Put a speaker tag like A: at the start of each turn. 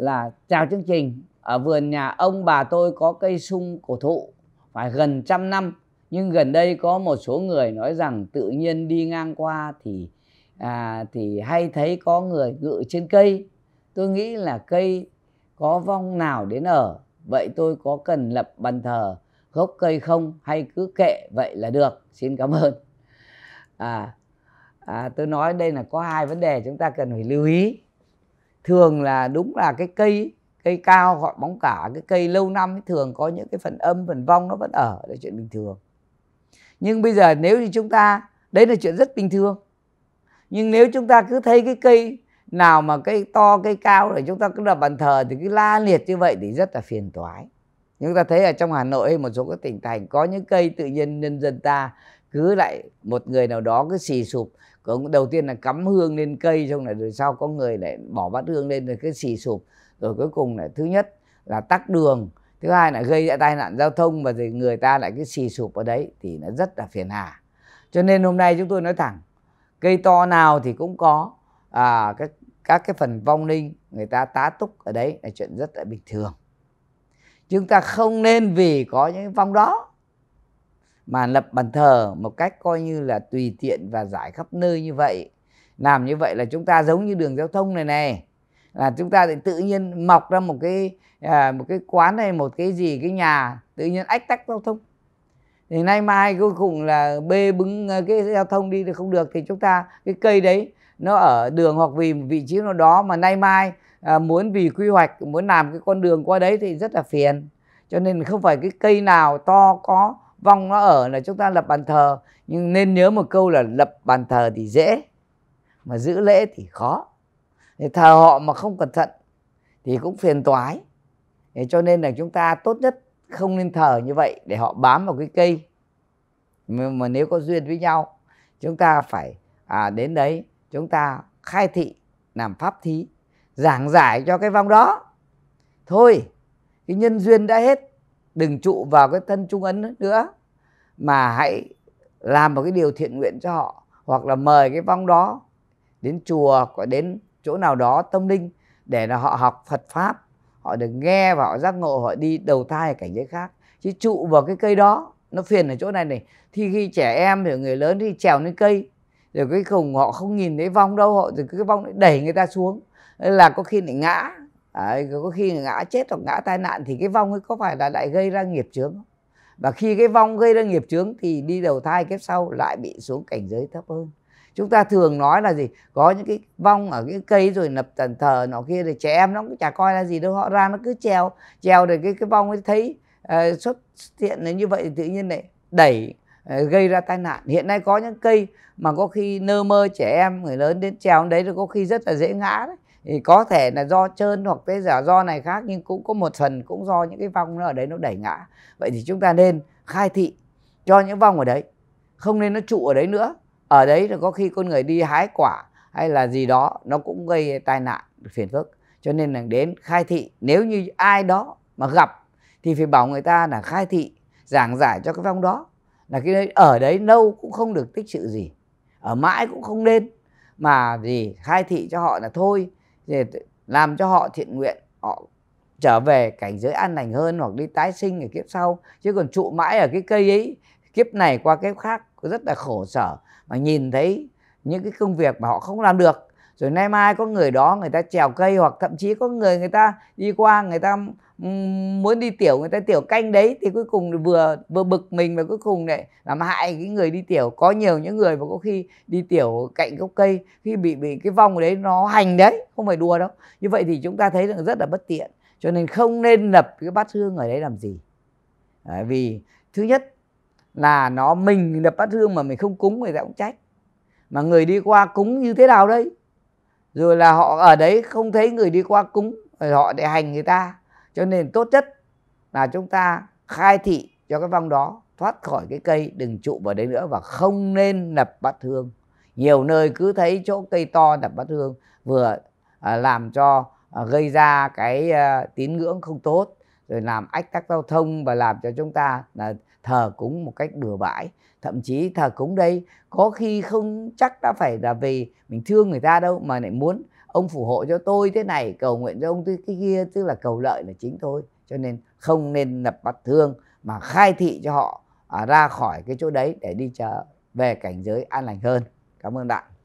A: là chào chương trình ở vườn nhà ông bà tôi có cây sung cổ thụ phải gần trăm năm nhưng gần đây có một số người nói rằng tự nhiên đi ngang qua thì à, thì hay thấy có người ngự trên cây tôi nghĩ là cây có vong nào đến ở vậy tôi có cần lập bàn thờ gốc cây không hay cứ kệ vậy là được xin cảm ơn à, à tôi nói đây là có hai vấn đề chúng ta cần phải lưu ý thường là đúng là cái cây cây cao gọi bóng cả cái cây lâu năm thường có những cái phần âm phần vong nó vẫn ở là chuyện bình thường nhưng bây giờ nếu như chúng ta đấy là chuyện rất bình thường nhưng nếu chúng ta cứ thấy cái cây nào mà cây to cây cao rồi chúng ta cứ đập bàn thờ thì cứ la liệt như vậy thì rất là phiền toái chúng ta thấy ở trong hà nội hay một số các tỉnh thành có những cây tự nhiên nhân dân ta cứ lại một người nào đó cứ xì sụp cũng đầu tiên là cắm hương lên cây xong là rồi sau có người lại bỏ bát hương lên rồi cứ xì sụp rồi cuối cùng là thứ nhất là tắc đường thứ hai là gây ra tai nạn giao thông và thì người ta lại cứ xì sụp ở đấy thì nó rất là phiền hà cho nên hôm nay chúng tôi nói thẳng cây to nào thì cũng có à, các các cái phần vong linh người ta tá túc ở đấy là chuyện rất là bình thường chúng ta không nên vì có những vong đó mà lập bàn thờ một cách coi như là tùy tiện và giải khắp nơi như vậy làm như vậy là chúng ta giống như đường giao thông này này là chúng ta thì tự nhiên mọc ra một cái à, một cái quán này, một cái gì cái nhà tự nhiên ách tắc giao thông thì nay mai cuối cùng là bê bứng à, cái giao thông đi thì không được thì chúng ta cái cây đấy nó ở đường hoặc vì vị trí nào đó mà nay mai à, muốn vì quy hoạch muốn làm cái con đường qua đấy thì rất là phiền cho nên không phải cái cây nào to có vong nó ở là chúng ta lập bàn thờ nhưng nên nhớ một câu là lập bàn thờ thì dễ mà giữ lễ thì khó thì thờ họ mà không cẩn thận thì cũng phiền toái thì cho nên là chúng ta tốt nhất không nên thờ như vậy để họ bám vào cái cây mà, mà nếu có duyên với nhau chúng ta phải à, đến đấy chúng ta khai thị làm pháp thí giảng giải cho cái vong đó thôi cái nhân duyên đã hết đừng trụ vào cái thân trung ấn nữa mà hãy làm một cái điều thiện nguyện cho họ hoặc là mời cái vong đó đến chùa có đến chỗ nào đó tâm linh để là họ học Phật pháp họ được nghe và họ giác ngộ họ đi đầu thai ở cảnh giới khác chứ trụ vào cái cây đó nó phiền ở chỗ này này thì khi trẻ em rồi người lớn thì trèo lên cây rồi cuối cùng họ không nhìn thấy vong đâu họ rồi cái vong đẩy người ta xuống Nên là có khi lại ngã Đấy, có khi ngã chết hoặc ngã tai nạn thì cái vong ấy có phải là lại gây ra nghiệp chướng không? Và khi cái vong gây ra nghiệp chướng thì đi đầu thai kiếp sau lại bị xuống cảnh giới thấp hơn. Chúng ta thường nói là gì? Có những cái vong ở cái cây rồi nập tần thờ nó kia thì trẻ em nó cũng chả coi là gì đâu. Họ ra nó cứ treo treo rồi cái cái vong ấy thấy uh, xuất hiện là như vậy thì tự nhiên lại đẩy ờ, gây ra tai nạn. Hiện nay có những cây mà có khi nơ mơ trẻ em người lớn đến trèo đấy rồi có khi rất là dễ ngã đấy thì có thể là do trơn hoặc thế giả do này khác nhưng cũng có một phần cũng do những cái vong nó ở đấy nó đẩy ngã vậy thì chúng ta nên khai thị cho những vong ở đấy không nên nó trụ ở đấy nữa ở đấy là có khi con người đi hái quả hay là gì đó nó cũng gây tai nạn phiền phức cho nên là đến khai thị nếu như ai đó mà gặp thì phải bảo người ta là khai thị giảng giải cho cái vong đó là cái đấy ở đấy lâu cũng không được tích sự gì ở mãi cũng không nên mà gì khai thị cho họ là thôi để làm cho họ thiện nguyện họ trở về cảnh giới an lành hơn hoặc đi tái sinh ở kiếp sau chứ còn trụ mãi ở cái cây ấy kiếp này qua kiếp khác rất là khổ sở mà nhìn thấy những cái công việc mà họ không làm được rồi nay mai có người đó người ta trèo cây hoặc thậm chí có người người ta đi qua người ta ừ, muốn đi tiểu người ta tiểu canh đấy thì cuối cùng vừa vừa bực mình và cuối cùng lại làm hại cái người đi tiểu có nhiều những người mà có khi đi tiểu cạnh gốc cây khi bị bị cái vong đấy nó hành đấy không phải đùa đâu như vậy thì chúng ta thấy rằng rất là bất tiện cho nên không nên lập cái bát hương ở đấy làm gì à, vì thứ nhất là nó mình lập bát hương mà mình không cúng người ta cũng trách mà người đi qua cúng như thế nào đấy rồi là họ ở đấy không thấy người đi qua cúng rồi họ để hành người ta cho nên tốt nhất là chúng ta khai thị cho cái vong đó thoát khỏi cái cây đừng trụ vào đấy nữa và không nên nập bát hương nhiều nơi cứ thấy chỗ cây to nập bát hương vừa à, làm cho à, gây ra cái à, tín ngưỡng không tốt rồi làm ách tắc giao thông và làm cho chúng ta là thờ cúng một cách bừa bãi thậm chí thờ cúng đây có khi không chắc đã phải là vì mình thương người ta đâu mà lại muốn ông phù hộ cho tôi thế này cầu nguyện cho ông cái kia tức là cầu lợi là chính thôi cho nên không nên lập mặt thương mà khai thị cho họ à, ra khỏi cái chỗ đấy để đi trở về cảnh giới an lành hơn cảm ơn bạn